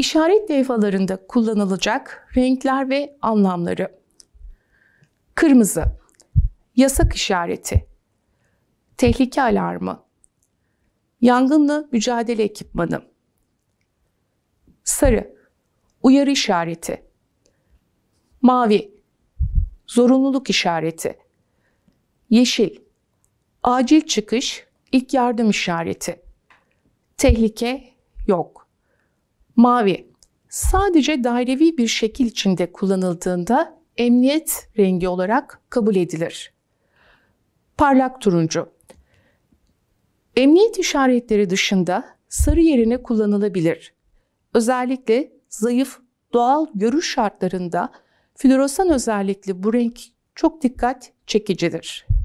İşaret levhalarında kullanılacak renkler ve anlamları. Kırmızı, yasak işareti, tehlike alarmı, yangınla mücadele ekipmanı. Sarı, uyarı işareti. Mavi, zorunluluk işareti. Yeşil, acil çıkış, ilk yardım işareti. Tehlike yok. Mavi sadece dairevi bir şekil içinde kullanıldığında emniyet rengi olarak kabul edilir. Parlak turuncu Emniyet işaretleri dışında sarı yerine kullanılabilir. Özellikle zayıf doğal görüş şartlarında floresan özellikle bu renk çok dikkat çekicidir.